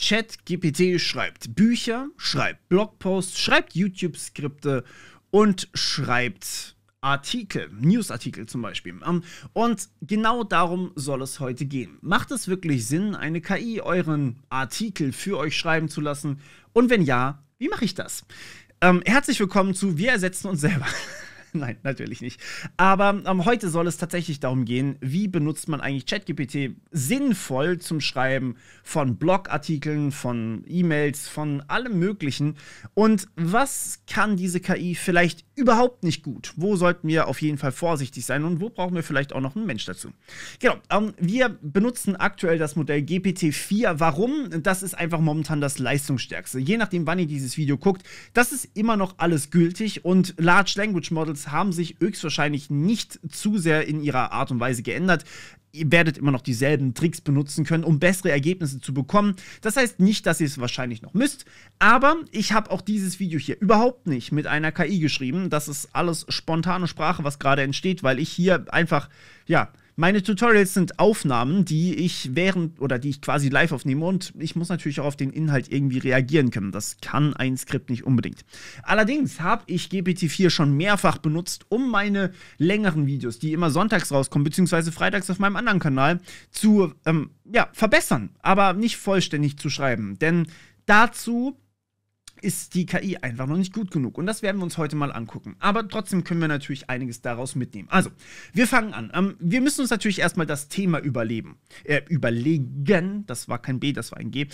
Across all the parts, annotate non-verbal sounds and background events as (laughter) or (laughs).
ChatGPT schreibt Bücher, schreibt Blogposts, schreibt YouTube-Skripte und schreibt Artikel, Newsartikel zum Beispiel. Ähm, und genau darum soll es heute gehen. Macht es wirklich Sinn, eine KI euren Artikel für euch schreiben zu lassen? Und wenn ja, wie mache ich das? Ähm, herzlich willkommen zu Wir ersetzen uns selber. (laughs) (laughs) Nein, natürlich nicht. Aber ähm, heute soll es tatsächlich darum gehen, wie benutzt man eigentlich ChatGPT sinnvoll zum Schreiben von Blogartikeln, von E-Mails, von allem Möglichen. Und was kann diese KI vielleicht überhaupt nicht gut. Wo sollten wir auf jeden Fall vorsichtig sein und wo brauchen wir vielleicht auch noch einen Mensch dazu? Genau, ähm, wir benutzen aktuell das Modell GPT-4. Warum? Das ist einfach momentan das leistungsstärkste. Je nachdem, wann ihr dieses Video guckt, das ist immer noch alles gültig und Large Language Models haben sich höchstwahrscheinlich nicht zu sehr in ihrer Art und Weise geändert ihr werdet immer noch dieselben Tricks benutzen können, um bessere Ergebnisse zu bekommen. Das heißt nicht, dass ihr es wahrscheinlich noch müsst, aber ich habe auch dieses Video hier überhaupt nicht mit einer KI geschrieben. Das ist alles spontane Sprache, was gerade entsteht, weil ich hier einfach, ja, meine Tutorials sind Aufnahmen, die ich während oder die ich quasi live aufnehme und ich muss natürlich auch auf den Inhalt irgendwie reagieren können. Das kann ein Skript nicht unbedingt. Allerdings habe ich GPT-4 schon mehrfach benutzt, um meine längeren Videos, die immer sonntags rauskommen, beziehungsweise freitags auf meinem anderen Kanal, zu ähm, ja, verbessern, aber nicht vollständig zu schreiben. Denn dazu ist die KI einfach noch nicht gut genug. Und das werden wir uns heute mal angucken. Aber trotzdem können wir natürlich einiges daraus mitnehmen. Also, wir fangen an. Ähm, wir müssen uns natürlich erstmal das Thema überleben. Äh, überlegen, das war kein B, das war ein G.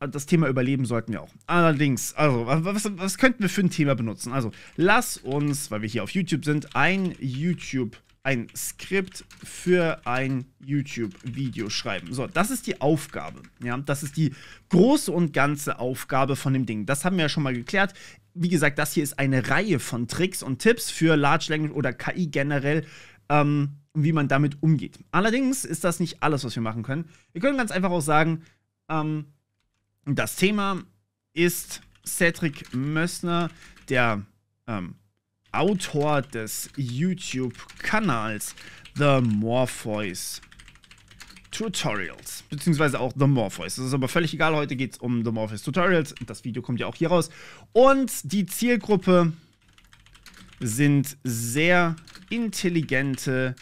Äh, das Thema Überleben sollten wir auch. Allerdings, also, was, was könnten wir für ein Thema benutzen? Also, lass uns, weil wir hier auf YouTube sind, ein YouTube- ein Skript für ein YouTube-Video schreiben. So, das ist die Aufgabe. Ja, das ist die große und ganze Aufgabe von dem Ding. Das haben wir ja schon mal geklärt. Wie gesagt, das hier ist eine Reihe von Tricks und Tipps für Large Language oder KI generell. Ähm, wie man damit umgeht. Allerdings ist das nicht alles, was wir machen können. Wir können ganz einfach auch sagen, ähm, das Thema ist Cedric Mössner, der ähm, Autor des YouTube-Kanals The Morpheus Tutorials, beziehungsweise auch The Morpheus. Das ist aber völlig egal, heute geht es um The Morpheus Tutorials. Das Video kommt ja auch hier raus. Und die Zielgruppe sind sehr intelligente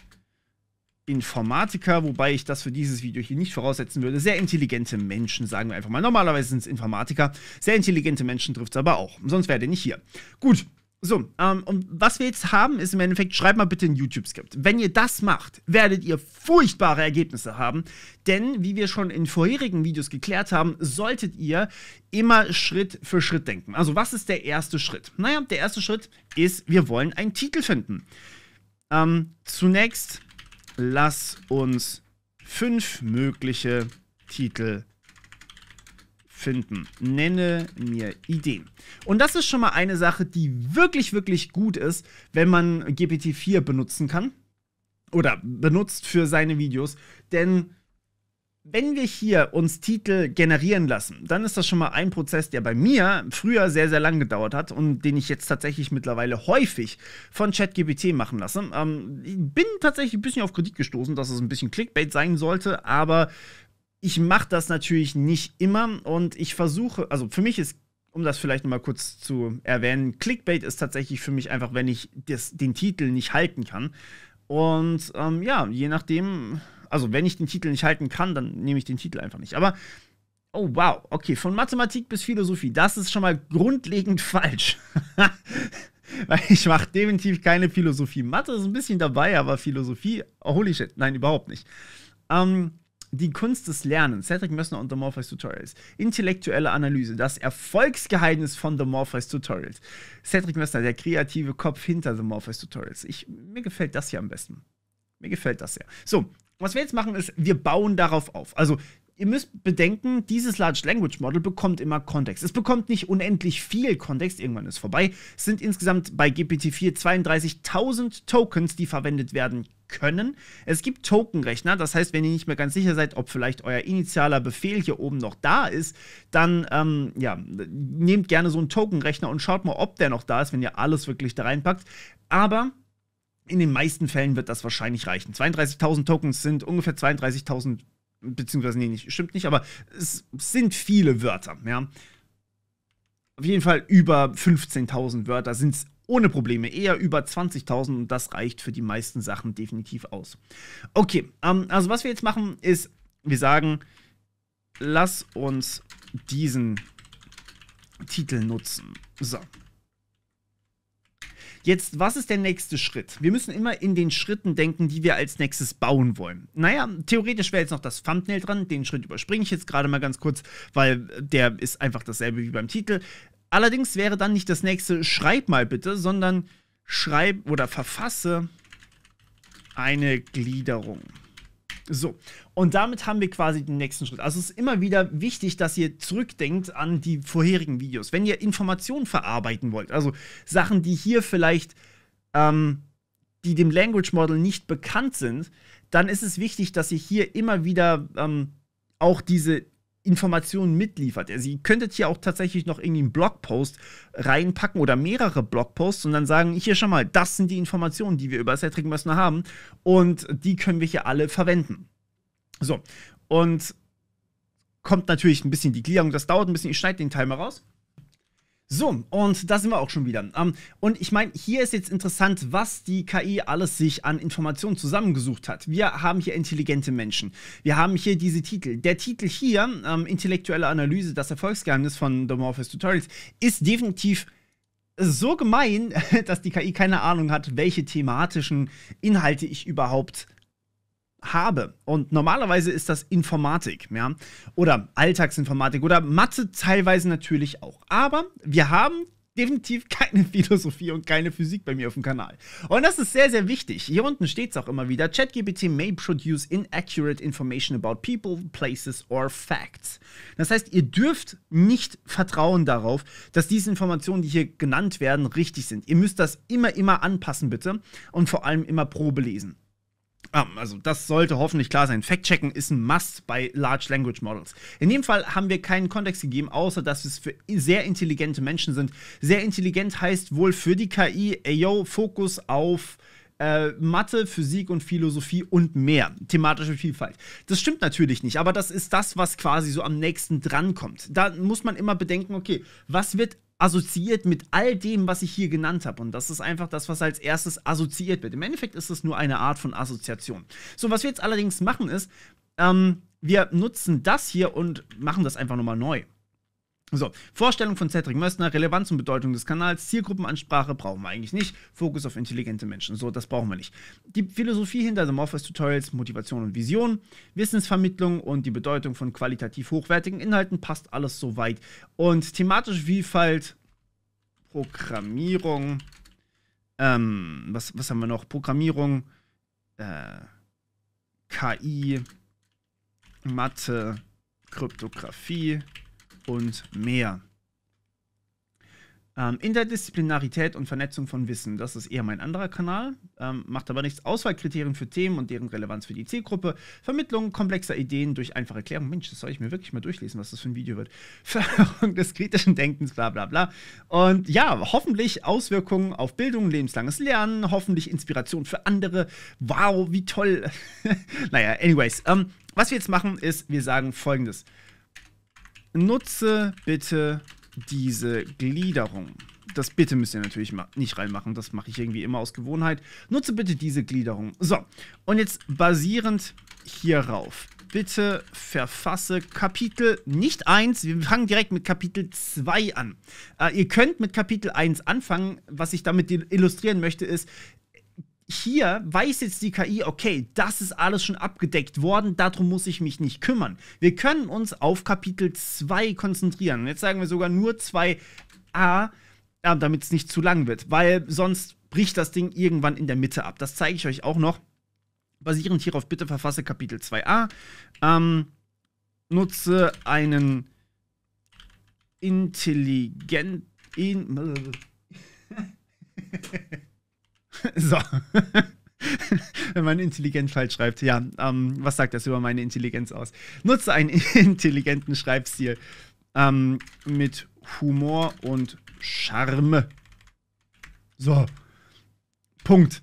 Informatiker, wobei ich das für dieses Video hier nicht voraussetzen würde. Sehr intelligente Menschen, sagen wir einfach mal. Normalerweise sind es Informatiker. Sehr intelligente Menschen trifft es aber auch. Sonst wäre der nicht hier. Gut, so, ähm, und was wir jetzt haben, ist im Endeffekt, schreibt mal bitte ein YouTube-Skript. Wenn ihr das macht, werdet ihr furchtbare Ergebnisse haben, denn wie wir schon in vorherigen Videos geklärt haben, solltet ihr immer Schritt für Schritt denken. Also, was ist der erste Schritt? Naja, der erste Schritt ist, wir wollen einen Titel finden. Ähm, zunächst, lass uns fünf mögliche Titel finden finden. Nenne mir Ideen. Und das ist schon mal eine Sache, die wirklich, wirklich gut ist, wenn man GPT-4 benutzen kann oder benutzt für seine Videos, denn wenn wir hier uns Titel generieren lassen, dann ist das schon mal ein Prozess, der bei mir früher sehr, sehr lang gedauert hat und den ich jetzt tatsächlich mittlerweile häufig von ChatGPT machen lasse. Ähm, ich bin tatsächlich ein bisschen auf Kritik gestoßen, dass es ein bisschen Clickbait sein sollte, aber ich mache das natürlich nicht immer und ich versuche, also für mich ist, um das vielleicht nochmal kurz zu erwähnen, Clickbait ist tatsächlich für mich einfach, wenn ich das, den Titel nicht halten kann. Und ähm, ja, je nachdem, also wenn ich den Titel nicht halten kann, dann nehme ich den Titel einfach nicht. Aber Oh, wow. Okay, von Mathematik bis Philosophie. Das ist schon mal grundlegend (laughs) falsch. (laughs) Weil ich mache definitiv keine Philosophie. Mathe ist ein bisschen dabei, aber Philosophie, holy shit, nein, überhaupt nicht. Ähm, die Kunst des Lernens, Cedric Mössner und The Morpheus Tutorials, intellektuelle Analyse, das Erfolgsgeheimnis von The Morpheus Tutorials. Cedric Mössner, der kreative Kopf hinter The Morpheus Tutorials. Ich, mir gefällt das hier am besten. Mir gefällt das sehr. So, was wir jetzt machen, ist, wir bauen darauf auf. Also, ihr müsst bedenken, dieses Large Language Model bekommt immer Kontext. Es bekommt nicht unendlich viel Kontext, irgendwann ist vorbei. Es sind insgesamt bei GPT-4 32.000 Tokens, die verwendet werden können. Es gibt Tokenrechner, das heißt, wenn ihr nicht mehr ganz sicher seid, ob vielleicht euer initialer Befehl hier oben noch da ist, dann ähm, ja, nehmt gerne so einen Tokenrechner und schaut mal, ob der noch da ist, wenn ihr alles wirklich da reinpackt. Aber in den meisten Fällen wird das wahrscheinlich reichen. 32.000 Tokens sind ungefähr 32.000 beziehungsweise nee, nicht, stimmt nicht, aber es sind viele Wörter, ja. Auf jeden Fall über 15.000 Wörter sind es ohne Probleme, eher über 20.000 und das reicht für die meisten Sachen definitiv aus. Okay, ähm, also was wir jetzt machen ist, wir sagen, lass uns diesen Titel nutzen. So, Jetzt, was ist der nächste Schritt? Wir müssen immer in den Schritten denken, die wir als nächstes bauen wollen. Naja, theoretisch wäre jetzt noch das Thumbnail dran. Den Schritt überspringe ich jetzt gerade mal ganz kurz, weil der ist einfach dasselbe wie beim Titel. Allerdings wäre dann nicht das nächste Schreib mal bitte, sondern schreib oder verfasse eine Gliederung. So, und damit haben wir quasi den nächsten Schritt. Also es ist immer wieder wichtig, dass ihr zurückdenkt an die vorherigen Videos. Wenn ihr Informationen verarbeiten wollt, also Sachen, die hier vielleicht, ähm, die dem Language Model nicht bekannt sind, dann ist es wichtig, dass ihr hier immer wieder ähm, auch diese Informationen mitliefert. Also ihr könntet hier auch tatsächlich noch irgendwie einen Blogpost reinpacken oder mehrere Blogposts und dann sagen, hier schon mal, das sind die Informationen, die wir über Cedric Mössner haben und die können wir hier alle verwenden. So, und kommt natürlich ein bisschen die Gliederung, das dauert ein bisschen, ich schneide den Timer raus. So, und da sind wir auch schon wieder. Ähm, und ich meine, hier ist jetzt interessant, was die KI alles sich an Informationen zusammengesucht hat. Wir haben hier intelligente Menschen. Wir haben hier diese Titel. Der Titel hier, ähm, Intellektuelle Analyse, das Erfolgsgeheimnis von The Morpheus Tutorials, ist definitiv so gemein, (laughs) dass die KI keine Ahnung hat, welche thematischen Inhalte ich überhaupt habe. Und normalerweise ist das Informatik, ja, oder Alltagsinformatik oder Mathe teilweise natürlich auch. Aber wir haben definitiv (laughs) keine Philosophie und keine Physik bei mir auf dem Kanal. Und das ist sehr, sehr wichtig. Hier unten steht es auch immer wieder, ChatGPT may produce inaccurate information about people, places or facts. Das heißt, ihr dürft nicht vertrauen darauf, dass diese Informationen, die hier genannt werden, richtig sind. Ihr müsst das immer, immer anpassen, bitte. Und vor allem immer Probe lesen. Ah, also das sollte hoffentlich klar sein. Fact-checken ist ein Must bei Large Language Models. In dem Fall haben wir keinen Kontext gegeben, außer dass es für sehr intelligente Menschen sind. Sehr intelligent heißt wohl für die KI, ey yo, Fokus auf äh, Mathe, Physik und Philosophie und mehr. Thematische Vielfalt. Das stimmt natürlich nicht, aber das ist das, was quasi so am nächsten dran kommt. Da muss man immer bedenken, okay, was wird assoziiert mit all dem, was ich hier genannt habe. Und das ist einfach das, was als erstes assoziiert wird. Im Endeffekt ist es nur eine Art von Assoziation. So, was wir jetzt allerdings machen ist, ähm, wir nutzen das hier und machen das einfach nochmal neu. So, Vorstellung von Cedric Mössner, Relevanz und Bedeutung des Kanals, Zielgruppenansprache brauchen wir eigentlich nicht, Fokus auf intelligente Menschen, so, das brauchen wir nicht. Die Philosophie hinter The Morpheus Tutorials, Motivation und Vision, Wissensvermittlung und die Bedeutung von qualitativ hochwertigen Inhalten, passt alles soweit. Und thematische Vielfalt, Programmierung, ähm, was, was haben wir noch? Programmierung, äh, KI, Mathe, Kryptographie, und mehr. Ähm, Interdisziplinarität und Vernetzung von Wissen, das ist eher mein anderer Kanal, ähm, macht aber nichts. Auswahlkriterien für Themen und deren Relevanz für die Zielgruppe, Vermittlung komplexer Ideen durch einfache Erklärung. Mensch, das soll ich mir wirklich mal durchlesen, was das für ein Video wird. Förderung (laughs) des kritischen Denkens, bla bla bla. Und ja, hoffentlich Auswirkungen auf Bildung, lebenslanges Lernen, hoffentlich Inspiration für andere. Wow, wie toll. (laughs) naja, anyways, ähm, was wir jetzt machen ist, wir sagen folgendes. Nutze bitte diese Gliederung. Das bitte müsst ihr natürlich nicht reinmachen, das mache ich irgendwie immer aus Gewohnheit. Nutze bitte diese Gliederung. So, und jetzt basierend hierauf. Bitte verfasse Kapitel nicht 1, wir fangen direkt mit Kapitel 2 an. Äh, ihr könnt mit Kapitel 1 anfangen. Was ich damit illustrieren möchte, ist, hier weiß jetzt die KI, okay, das ist alles schon abgedeckt worden, darum muss ich mich nicht kümmern. Wir können uns auf Kapitel 2 konzentrieren. Und jetzt sagen wir sogar nur 2a, damit es nicht zu lang wird, weil sonst bricht das Ding irgendwann in der Mitte ab. Das zeige ich euch auch noch. Basierend hierauf bitte verfasse Kapitel 2a. Ähm, nutze einen intelligenten... In (laughs) (laughs) so. (laughs) Wenn man intelligent falsch schreibt. Ja, ähm, was sagt das über meine Intelligenz aus? Nutze einen (laughs) intelligenten Schreibstil ähm, mit Humor und Charme. So. Punkt.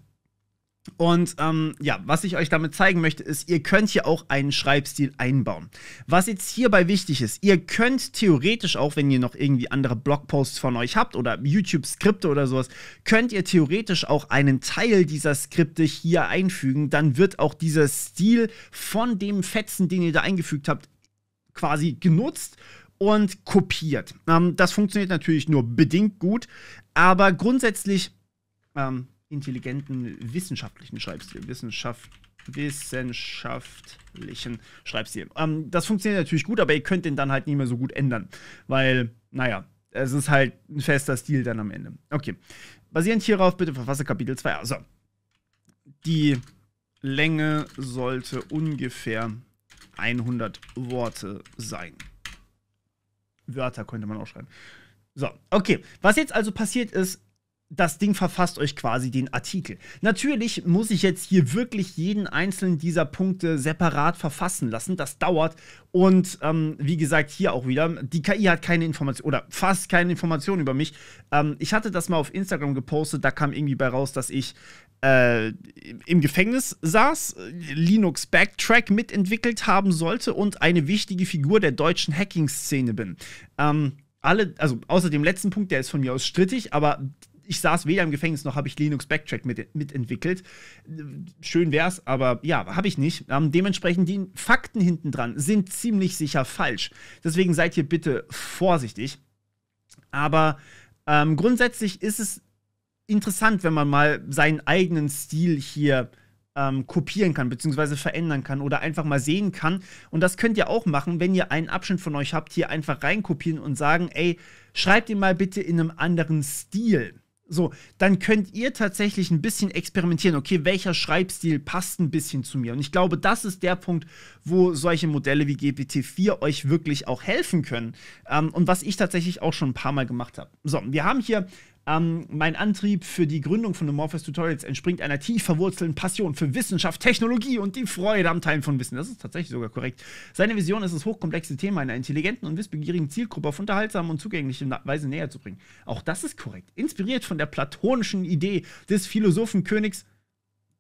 Und ähm, ja, was ich euch damit zeigen möchte, ist, ihr könnt hier auch einen Schreibstil einbauen. Was jetzt hierbei wichtig ist, ihr könnt theoretisch auch, wenn ihr noch irgendwie andere Blogposts von euch habt oder YouTube-Skripte oder sowas, könnt ihr theoretisch auch einen Teil dieser Skripte hier einfügen. Dann wird auch dieser Stil von dem Fetzen, den ihr da eingefügt habt, quasi genutzt und kopiert. Ähm, das funktioniert natürlich nur bedingt gut, aber grundsätzlich ähm, intelligenten wissenschaftlichen Schreibstil. Wissenschaft, wissenschaftlichen Schreibstil. Ähm, das funktioniert natürlich gut, aber ihr könnt den dann halt nicht mehr so gut ändern, weil, naja, es ist halt ein fester Stil dann am Ende. Okay. Basierend hierauf bitte verfasse Kapitel 2. Also, die Länge sollte ungefähr 100 Worte sein. Wörter könnte man auch schreiben. So, okay. Was jetzt also passiert ist, das Ding verfasst euch quasi den Artikel. Natürlich muss ich jetzt hier wirklich jeden einzelnen dieser Punkte separat verfassen lassen. Das dauert. Und ähm, wie gesagt, hier auch wieder, die KI hat keine Informationen oder fast keine Informationen über mich. Ähm, ich hatte das mal auf Instagram gepostet, da kam irgendwie bei raus, dass ich äh, im Gefängnis saß, Linux Backtrack mitentwickelt haben sollte und eine wichtige Figur der deutschen Hacking-Szene bin. Ähm, alle, also außer dem letzten Punkt, der ist von mir aus strittig, aber ich saß weder im Gefängnis noch habe ich Linux Backtrack mit, mitentwickelt. Schön wär's, aber ja, habe ich nicht. Ähm, dementsprechend die Fakten hinten dran sind ziemlich sicher falsch. Deswegen seid ihr bitte vorsichtig. Aber ähm, grundsätzlich ist es interessant, wenn man mal seinen eigenen Stil hier ähm, kopieren kann, beziehungsweise verändern kann oder einfach mal sehen kann. Und das könnt ihr auch machen, wenn ihr einen Abschnitt von euch habt, hier einfach reinkopieren und sagen, ey, schreibt ihn mal bitte in einem anderen Stil. So, dann könnt ihr tatsächlich ein bisschen experimentieren. Okay, welcher Schreibstil passt ein bisschen zu mir? Und ich glaube, das ist der Punkt, wo solche Modelle wie GPT-4 euch wirklich auch helfen können. Ähm, und was ich tatsächlich auch schon ein paar Mal gemacht habe. So, wir haben hier ähm, mein Antrieb für die Gründung von Amorphous Tutorials entspringt einer tief verwurzelten Passion für Wissenschaft, Technologie und die Freude am Teilen von Wissen. Das ist tatsächlich sogar korrekt. Seine Vision ist es, hochkomplexe Themen einer intelligenten und wissbegierigen Zielgruppe auf unterhaltsame und zugängliche Weise näher zu bringen. Auch das ist korrekt. Inspiriert von der platonischen Idee des Philosophenkönigs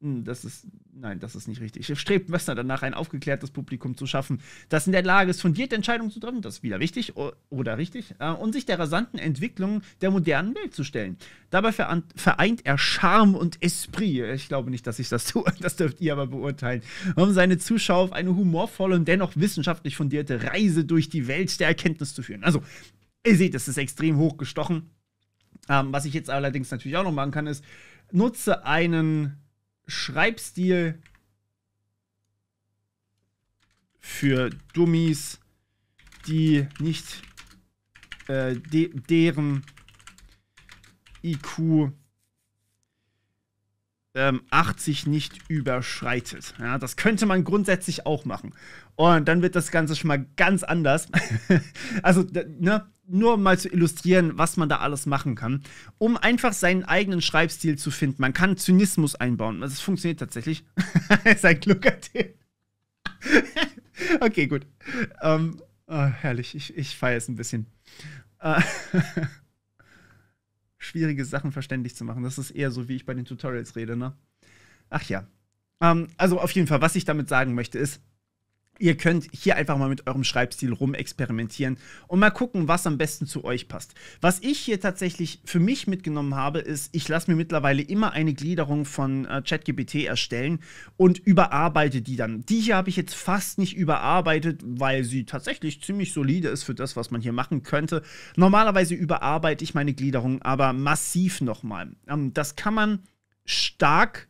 das ist, nein, das ist nicht richtig. Strebt Messner danach, ein aufgeklärtes Publikum zu schaffen, das in der Lage ist, fundierte Entscheidungen zu treffen, das ist wieder wichtig oder richtig, äh, und sich der rasanten Entwicklung der modernen Welt zu stellen. Dabei vereint er Charme und Esprit. Ich glaube nicht, dass ich das tue, (laughs) das dürft ihr aber beurteilen, um seine Zuschauer auf eine humorvolle und dennoch wissenschaftlich fundierte Reise durch die Welt der Erkenntnis zu führen. Also, ihr seht, es ist extrem hochgestochen. Ähm, was ich jetzt allerdings natürlich auch noch machen kann, ist, nutze einen Schreibstil für Dummies, die nicht äh, de deren IQ ähm, 80 nicht überschreitet. Ja, das könnte man grundsätzlich auch machen. Und dann wird das Ganze schon mal ganz anders. (laughs) also, ne, nur mal zu illustrieren, was man da alles machen kann, um einfach seinen eigenen Schreibstil zu finden. Man kann Zynismus einbauen. Das also funktioniert tatsächlich. (laughs) Sein kluger Tipp. (laughs) okay, gut. Ähm, oh, herrlich, ich, ich feiere es ein bisschen. Ah. (laughs) schwierige Sachen verständlich zu machen. Das ist eher so, wie ich bei den Tutorials rede, ne? Ach ja. Ähm, also auf jeden Fall, was ich damit sagen möchte, ist, Ihr könnt hier einfach mal mit eurem Schreibstil rumexperimentieren und mal gucken, was am besten zu euch passt. Was ich hier tatsächlich für mich mitgenommen habe, ist, ich lasse mir mittlerweile immer eine Gliederung von äh, ChatGPT erstellen und überarbeite die dann. Die hier habe ich jetzt fast nicht überarbeitet, weil sie tatsächlich ziemlich solide ist für das, was man hier machen könnte. Normalerweise überarbeite ich meine Gliederung aber massiv nochmal. Ähm, das kann man stark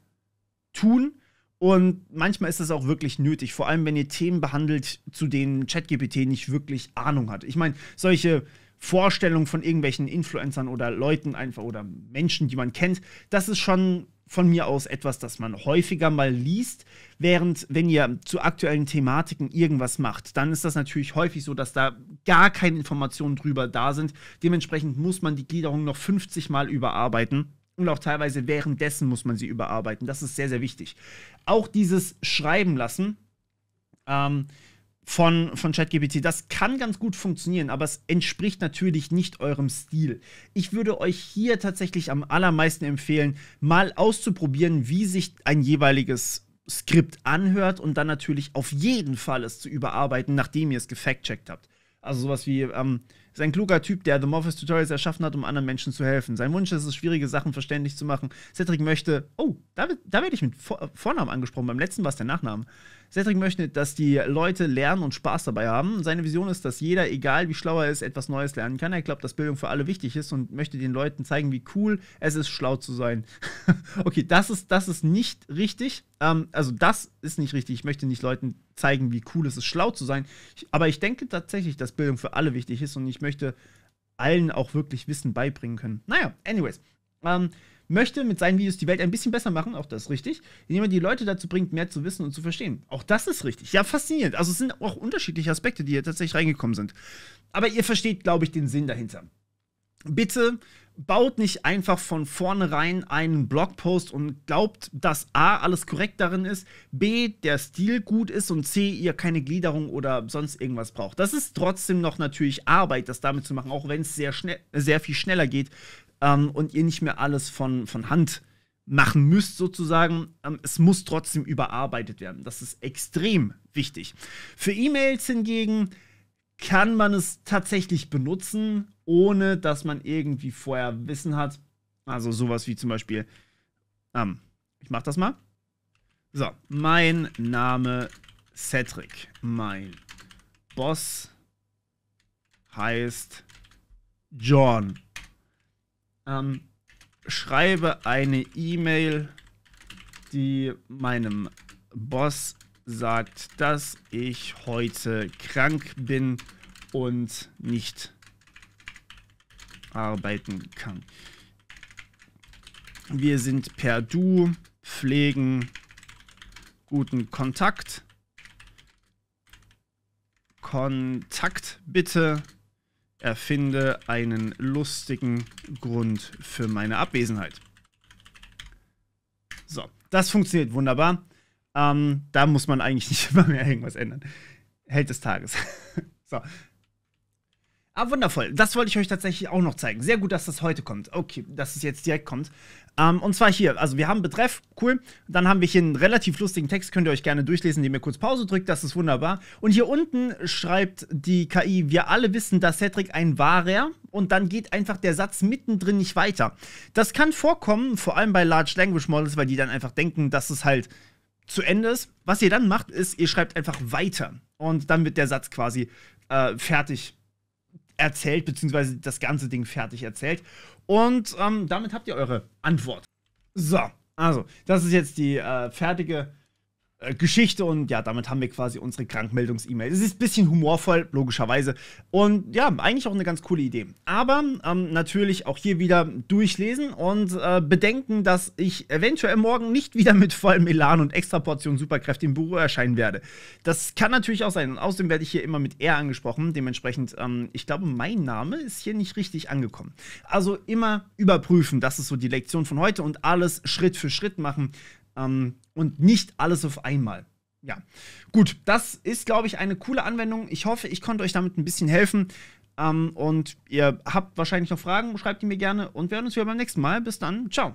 tun und manchmal ist es auch wirklich nötig, vor allem wenn ihr Themen behandelt, zu denen ChatGPT nicht wirklich Ahnung hat. Ich meine, solche Vorstellungen von irgendwelchen Influencern oder Leuten einfach oder Menschen, die man kennt, das ist schon von mir aus etwas, das man häufiger mal liest. Während wenn ihr zu aktuellen Thematiken irgendwas macht, dann ist das natürlich häufig so, dass da gar keine Informationen drüber da sind. Dementsprechend muss man die Gliederung noch 50 Mal überarbeiten und auch teilweise währenddessen muss man sie überarbeiten. Das ist sehr, sehr wichtig. Auch dieses Schreiben lassen ähm, von, von ChatGPT, das kann ganz gut funktionieren, aber es entspricht natürlich nicht eurem Stil. Ich würde euch hier tatsächlich am allermeisten empfehlen, mal auszuprobieren, wie sich ein jeweiliges Skript anhört und dann natürlich auf jeden Fall es zu überarbeiten, nachdem ihr es gefact-checkt habt. Also sowas wie, ähm, ist ein kluger Typ, der The Morpheus Tutorials erschaffen hat, um anderen Menschen zu helfen. Sein Wunsch ist es, schwierige Sachen verständlich zu machen. Cedric möchte, oh, da, da werde ich mit Vor Vornamen angesprochen. Beim letzten war es der Nachname. Cedric möchte, dass die Leute lernen und Spaß dabei haben. Seine Vision ist, dass jeder, egal wie schlau er ist, etwas Neues lernen kann. Er glaubt, dass Bildung für alle wichtig ist und möchte den Leuten zeigen, wie cool es ist, schlau zu sein. (laughs) okay, das ist, das ist nicht richtig. Ähm, also, das ist nicht richtig. Ich möchte nicht Leuten zeigen, wie cool es ist, schlau zu sein. Ich, aber ich denke tatsächlich, dass Bildung für alle wichtig ist und ich möchte allen auch wirklich Wissen beibringen können. Naja, anyways. Ähm, möchte mit seinen Videos die Welt ein bisschen besser machen, auch das ist richtig, indem er die Leute dazu bringt, mehr zu wissen und zu verstehen. Auch das ist richtig. Ja, faszinierend. Also es sind auch unterschiedliche Aspekte, die hier tatsächlich reingekommen sind. Aber ihr versteht, glaube ich, den Sinn dahinter. Bitte baut nicht einfach von vornherein einen Blogpost und glaubt, dass A, alles korrekt darin ist, B, der Stil gut ist und C, ihr keine Gliederung oder sonst irgendwas braucht. Das ist trotzdem noch natürlich Arbeit, das damit zu machen, auch wenn es sehr, sehr viel schneller geht, ähm, und ihr nicht mehr alles von, von Hand machen müsst, sozusagen. Ähm, es muss trotzdem überarbeitet werden. Das ist extrem wichtig. Für E-Mails hingegen kann man es tatsächlich benutzen, ohne dass man irgendwie vorher Wissen hat. Also sowas wie zum Beispiel, ähm, ich mach das mal. So, mein Name Cedric. Mein Boss heißt John. Ähm, schreibe eine E-Mail, die meinem Boss sagt, dass ich heute krank bin und nicht arbeiten kann. Wir sind per Du, pflegen guten Kontakt. Kontakt bitte Erfinde einen lustigen Grund für meine Abwesenheit. So, das funktioniert wunderbar. Ähm, da muss man eigentlich nicht (laughs) immer mehr irgendwas ändern. Held des Tages. (laughs) so, Ah, wundervoll. Das wollte ich euch tatsächlich auch noch zeigen. Sehr gut, dass das heute kommt. Okay, dass es jetzt direkt kommt. Ähm, und zwar hier. Also wir haben Betreff, cool. Dann haben wir hier einen relativ lustigen Text, könnt ihr euch gerne durchlesen, indem ihr kurz Pause drückt. Das ist wunderbar. Und hier unten schreibt die KI, wir alle wissen, dass Cedric ein wahrer. Und dann geht einfach der Satz mittendrin nicht weiter. Das kann vorkommen, vor allem bei Large Language Models, weil die dann einfach denken, dass es halt zu Ende ist. Was ihr dann macht, ist, ihr schreibt einfach weiter. Und dann wird der Satz quasi äh, fertig erzählt, beziehungsweise das ganze Ding fertig erzählt. Und ähm, damit habt ihr eure Antwort. So, also, das ist jetzt die äh, fertige äh, Geschichte und ja, damit haben wir quasi unsere Krankmeldungs-E-Mail. Es ist ein bisschen humorvoll, logischerweise. Und ja, eigentlich auch eine ganz coole Idee. Aber ähm, natürlich auch hier wieder durchlesen und äh, bedenken, dass ich eventuell morgen nicht wieder mit vollem Elan und extra Portion Superkräfte im Büro erscheinen werde. Das kann natürlich auch sein. Und außerdem werde ich hier immer mit R angesprochen. Dementsprechend, ähm, ich glaube, mein Name ist hier nicht richtig angekommen. Also immer überprüfen. Das ist so die Lektion von heute und alles Schritt für Schritt machen ähm, und nicht alles auf einmal. Ja, gut, das ist, glaube ich, eine coole Anwendung. Ich hoffe, ich konnte euch damit ein bisschen helfen. Ähm, und ihr habt wahrscheinlich noch Fragen, schreibt die mir gerne und wir hören uns wieder beim nächsten Mal. Bis dann, ciao.